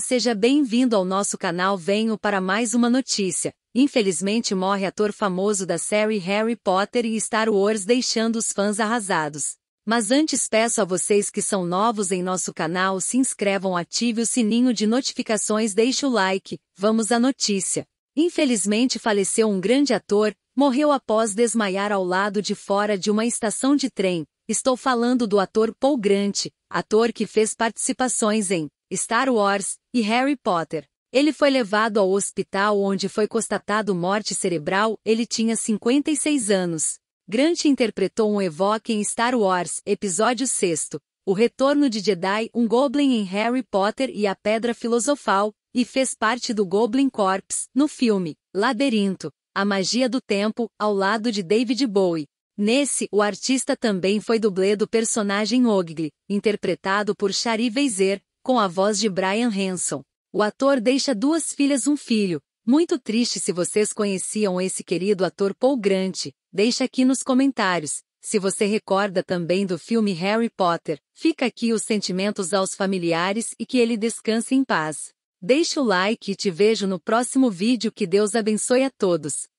Seja bem-vindo ao nosso canal Venho para mais uma notícia. Infelizmente morre ator famoso da série Harry Potter e Star Wars deixando os fãs arrasados. Mas antes peço a vocês que são novos em nosso canal se inscrevam ative o sininho de notificações deixe o like, vamos à notícia. Infelizmente faleceu um grande ator, morreu após desmaiar ao lado de fora de uma estação de trem. Estou falando do ator Paul Grant, ator que fez participações em Star Wars e Harry Potter. Ele foi levado ao hospital onde foi constatado morte cerebral, ele tinha 56 anos. Grant interpretou um Evoque em Star Wars, episódio 6, O Retorno de Jedi, um Goblin em Harry Potter e a Pedra Filosofal, e fez parte do Goblin Corps, no filme Labirinto, A Magia do Tempo, ao lado de David Bowie. Nesse, o artista também foi dublê do personagem Ogli, interpretado por Shari Weiser, com a voz de Brian Hanson. O ator deixa duas filhas um filho. Muito triste se vocês conheciam esse querido ator Paul Grant. Deixa aqui nos comentários. Se você recorda também do filme Harry Potter, fica aqui os sentimentos aos familiares e que ele descanse em paz. Deixa o like e te vejo no próximo vídeo. Que Deus abençoe a todos.